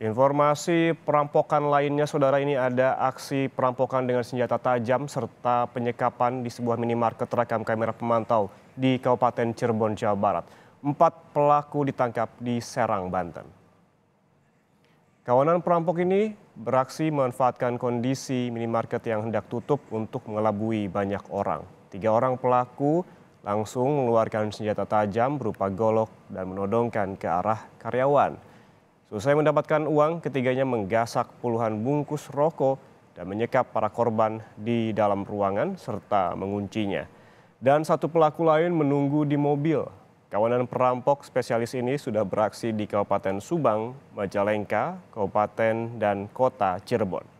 Informasi perampokan lainnya, saudara ini ada aksi perampokan dengan senjata tajam serta penyekapan di sebuah minimarket terekam kamera pemantau di Kabupaten Cirebon, Jawa Barat. Empat pelaku ditangkap di Serang, Banten. Kawanan perampok ini beraksi memanfaatkan kondisi minimarket yang hendak tutup untuk mengelabui banyak orang. Tiga orang pelaku langsung mengeluarkan senjata tajam berupa golok dan menodongkan ke arah karyawan. Selesai mendapatkan uang, ketiganya menggasak puluhan bungkus rokok dan menyekap para korban di dalam ruangan serta menguncinya. Dan satu pelaku lain menunggu di mobil. Kawanan perampok spesialis ini sudah beraksi di Kabupaten Subang, Majalengka, Kabupaten dan Kota Cirebon.